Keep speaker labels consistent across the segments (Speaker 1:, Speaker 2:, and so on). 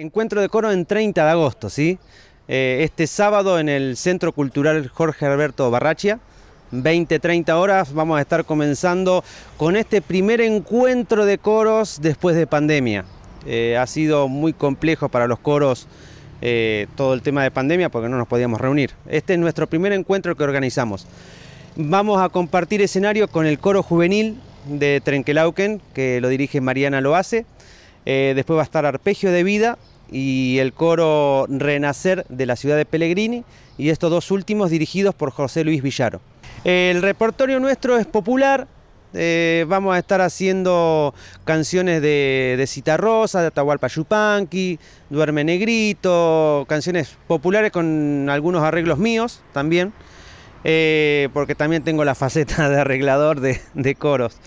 Speaker 1: Encuentro de coro en 30 de agosto, ¿sí? Eh, este sábado en el Centro Cultural Jorge Alberto Barrachia. 20-30 horas, vamos a estar comenzando con este primer encuentro de coros después de pandemia. Eh, ha sido muy complejo para los coros eh, todo el tema de pandemia porque no nos podíamos reunir. Este es nuestro primer encuentro que organizamos. Vamos a compartir escenario con el coro juvenil de Trenquelauken, que lo dirige Mariana Loace eh, después va a estar Arpegio de Vida y el coro Renacer de la ciudad de Pellegrini y estos dos últimos dirigidos por José Luis Villaro. El repertorio nuestro es popular, eh, vamos a estar haciendo canciones de, Cita Rosa, de Atahualpa Yupanqui, Duerme Negrito, canciones populares con algunos arreglos míos también, eh, porque también tengo la faceta de arreglador de coros.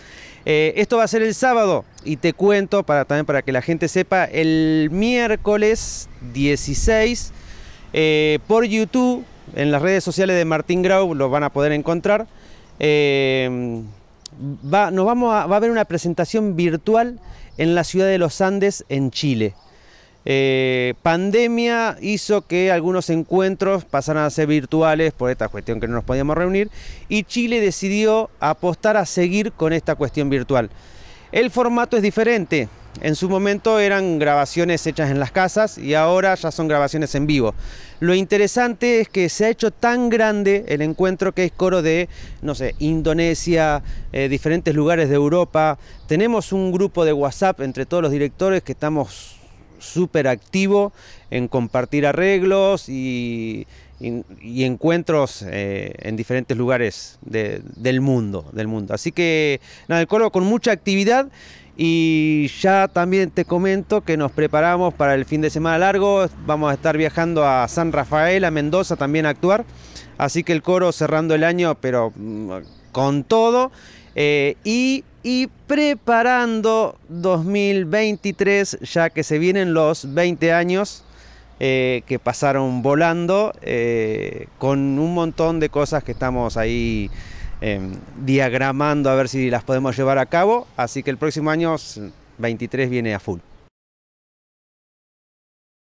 Speaker 1: Eh, esto va a ser el sábado y te cuento para, también para que la gente sepa, el miércoles 16 eh, por YouTube, en las redes sociales de Martín Grau lo van a poder encontrar. Em, va, nos va a haber una presentación virtual en la ciudad de los Andes, en Chile. Eh, pandemia hizo que algunos encuentros pasaran a ser virtuales por esta cuestión que no nos podíamos reunir y Chile decidió apostar a seguir con esta cuestión virtual. El formato es diferente. En su momento eran grabaciones hechas en las casas y ahora ya son grabaciones en vivo. Lo interesante es que se ha hecho tan grande el encuentro que es coro de, no sé, Indonesia, eh, diferentes lugares de Europa. Tenemos un grupo de WhatsApp entre todos los directores que estamos súper activo en compartir arreglos y, encuentros eh, en diferentes lugares del, mundo, del mundo. Así que nada, el coro con mucha actividad. Y ya también te comento que nos preparamos para el fin de semana largo. Vamos a estar viajando a San Rafael, a Mendoza también a actuar. Así que el coro cerrando el año, pero mm, con todo. Eh, y y preparando 2023, ya que se vienen los 20 años eh, que pasaron volando, eh, con un montón de cosas que estamos ahí em, diagramando a ver si las podemos llevar a cabo. Así que el próximo año 23 viene a full.